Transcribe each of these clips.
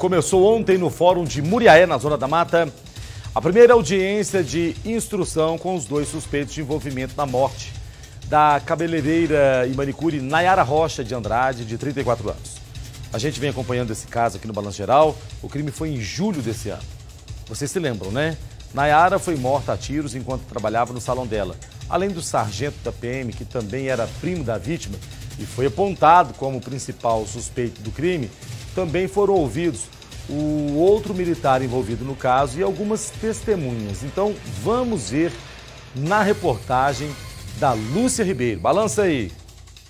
começou ontem no Fórum de Muriaé, na Zona da Mata, a primeira audiência de instrução com os dois suspeitos de envolvimento na morte da cabeleireira e manicure Nayara Rocha de Andrade, de 34 anos. A gente vem acompanhando esse caso aqui no Balanço Geral. O crime foi em julho desse ano. Vocês se lembram, né? Nayara foi morta a tiros enquanto trabalhava no salão dela. Além do sargento da PM, que também era primo da vítima e foi apontado como principal suspeito do crime, também foram ouvidos o outro militar envolvido no caso e algumas testemunhas. Então vamos ver na reportagem da Lúcia Ribeiro. Balança aí.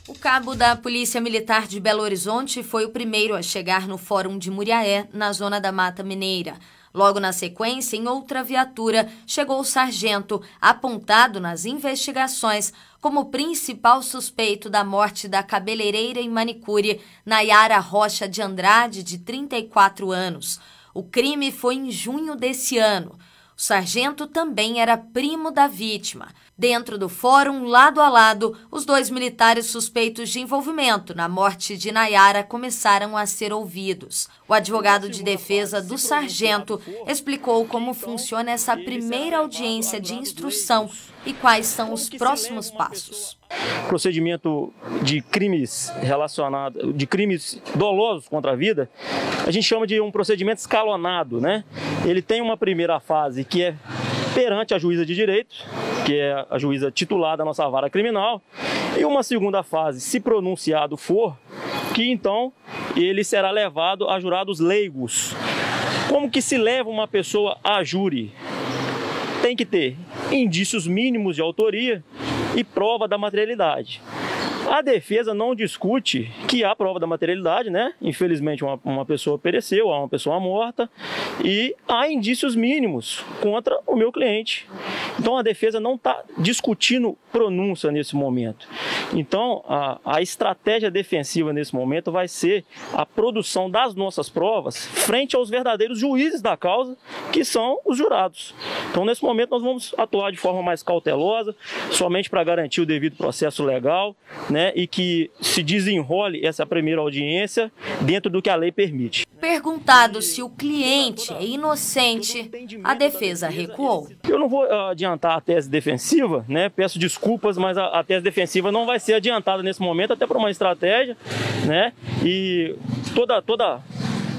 O cabo da Polícia Militar de Belo Horizonte foi o primeiro a chegar no Fórum de Muriaé, na zona da Mata Mineira. Logo na sequência, em outra viatura, chegou o sargento, apontado nas investigações como principal suspeito da morte da cabeleireira e manicure Nayara Rocha de Andrade, de 34 anos. O crime foi em junho desse ano. O sargento também era primo da vítima. Dentro do fórum, lado a lado, os dois militares suspeitos de envolvimento na morte de Nayara começaram a ser ouvidos. O advogado de defesa do sargento explicou como funciona essa primeira audiência de instrução e quais são os próximos passos procedimento de crimes relacionados, de crimes dolosos contra a vida, a gente chama de um procedimento escalonado, né? Ele tem uma primeira fase que é perante a juíza de direito, que é a juíza titular da nossa vara criminal, e uma segunda fase, se pronunciado for, que então ele será levado a jurados leigos. Como que se leva uma pessoa a júri? Tem que ter indícios mínimos de autoria, e prova da materialidade. A defesa não discute que há prova da materialidade, né? Infelizmente, uma, uma, pessoa pereceu, há uma pessoa morta e há indícios mínimos contra o meu cliente. Então, a defesa não está discutindo pronúncia nesse momento. Então, a, a estratégia defensiva nesse momento vai ser a produção das nossas provas frente aos verdadeiros juízes da causa, que são os jurados. Então, nesse momento, nós vamos atuar de forma mais cautelosa, somente para garantir o devido processo legal, né? E que se desenrole essa primeira audiência dentro do que a lei permite. Perguntado se o cliente é inocente, a defesa recuou. Eu não vou ah, adiantar a tese defensiva, né? Peço desculpas, mas a, a tese defensiva não vai ser adiantada nesse momento, até por uma estratégia, né? E toda toda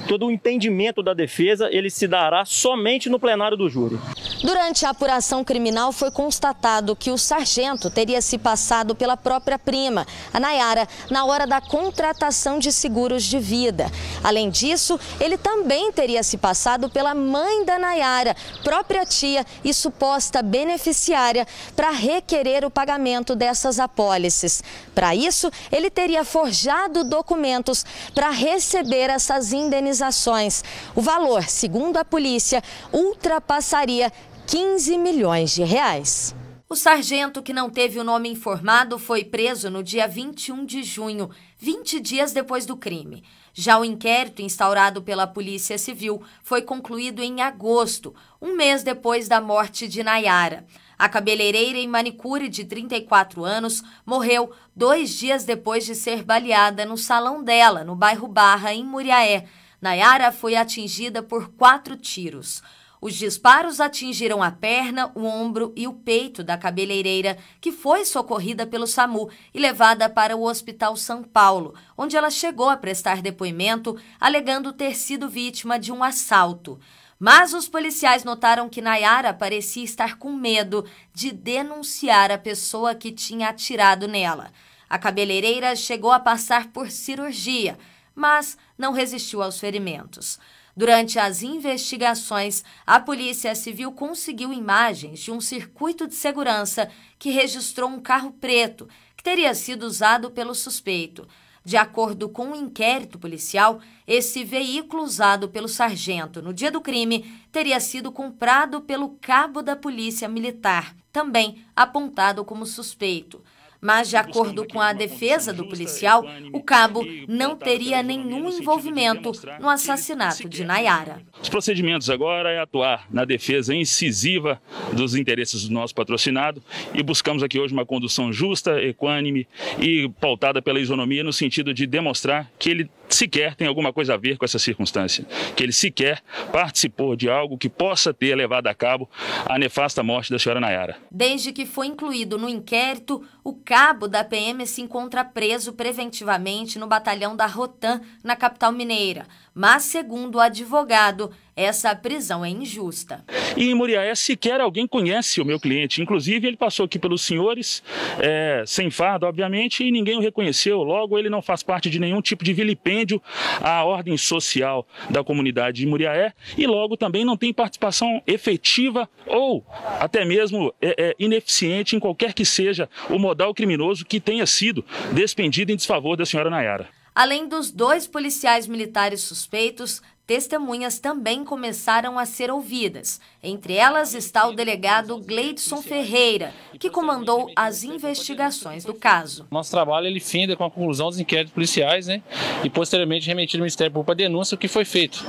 todo o entendimento da defesa ele se dará somente no plenário do júri. Durante a apuração criminal, foi constatado que o sargento teria se passado pela própria prima, a Nayara, na hora da contratação de seguros de vida. Além disso, ele também teria se passado pela mãe da Nayara, própria tia e suposta beneficiária, para requerer o pagamento dessas apólices. Para isso, ele teria forjado documentos para receber essas indenizações. O valor, segundo a polícia, ultrapassaria 15 milhões de reais. O sargento, que não teve o nome informado, foi preso no dia 21 de junho, 20 dias depois do crime. Já o inquérito instaurado pela Polícia Civil foi concluído em agosto, um mês depois da morte de Nayara. A cabeleireira e manicure de 34 anos morreu dois dias depois de ser baleada no salão dela, no bairro Barra, em Muriaé. Nayara foi atingida por quatro tiros. Os disparos atingiram a perna, o ombro e o peito da cabeleireira, que foi socorrida pelo SAMU e levada para o Hospital São Paulo, onde ela chegou a prestar depoimento alegando ter sido vítima de um assalto. Mas os policiais notaram que Nayara parecia estar com medo de denunciar a pessoa que tinha atirado nela. A cabeleireira chegou a passar por cirurgia, mas não resistiu aos ferimentos. Durante as investigações, a Polícia Civil conseguiu imagens de um circuito de segurança que registrou um carro preto que teria sido usado pelo suspeito. De acordo com o um inquérito policial, esse veículo usado pelo sargento no dia do crime teria sido comprado pelo cabo da Polícia Militar, também apontado como suspeito. Mas, de acordo com a defesa do policial, o cabo não teria nenhum envolvimento no assassinato de Nayara. Os procedimentos agora é atuar na defesa incisiva dos interesses do nosso patrocinado e buscamos aqui hoje uma condução justa, equânime e pautada pela isonomia no sentido de demonstrar que ele sequer tem alguma coisa a ver com essa circunstância, que ele sequer participou de algo que possa ter levado a cabo a nefasta morte da senhora Nayara. Desde que foi incluído no inquérito, o cabo da PM se encontra preso preventivamente no batalhão da Rotan, na capital mineira. Mas, segundo o advogado, essa prisão é injusta. E em Muriaé sequer alguém conhece o meu cliente. Inclusive, ele passou aqui pelos senhores, é, sem fardo, obviamente, e ninguém o reconheceu. Logo, ele não faz parte de nenhum tipo de vilipêndio à ordem social da comunidade de Muriaé e, logo, também não tem participação efetiva ou até mesmo é, é, ineficiente em qualquer que seja o modal criminoso que tenha sido despendido em desfavor da senhora Nayara. Além dos dois policiais militares suspeitos, testemunhas também começaram a ser ouvidas. Entre elas está o delegado Gleidson Ferreira, que comandou as investigações do caso. Nosso trabalho ele finda com a conclusão dos inquéritos policiais, né? E posteriormente remetido ao Ministério Público para denúncia, o que foi feito.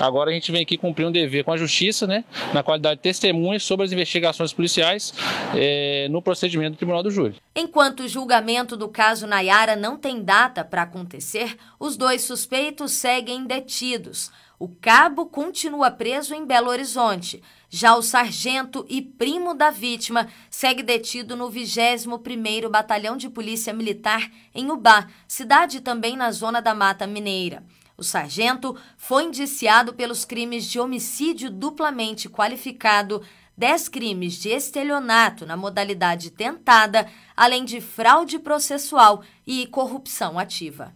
Agora a gente vem aqui cumprir um dever com a Justiça, né? Na qualidade de testemunha sobre as investigações policiais é, no procedimento do Tribunal do Júri. Enquanto o julgamento do caso Nayara não tem data para acontecer, os dois suspeitos seguem detidos. O cabo continua preso em Belo Horizonte. Já o sargento e primo da vítima segue detido no 21º Batalhão de Polícia Militar em Ubá, cidade também na zona da Mata Mineira. O sargento foi indiciado pelos crimes de homicídio duplamente qualificado, 10 crimes de estelionato na modalidade tentada, além de fraude processual e corrupção ativa.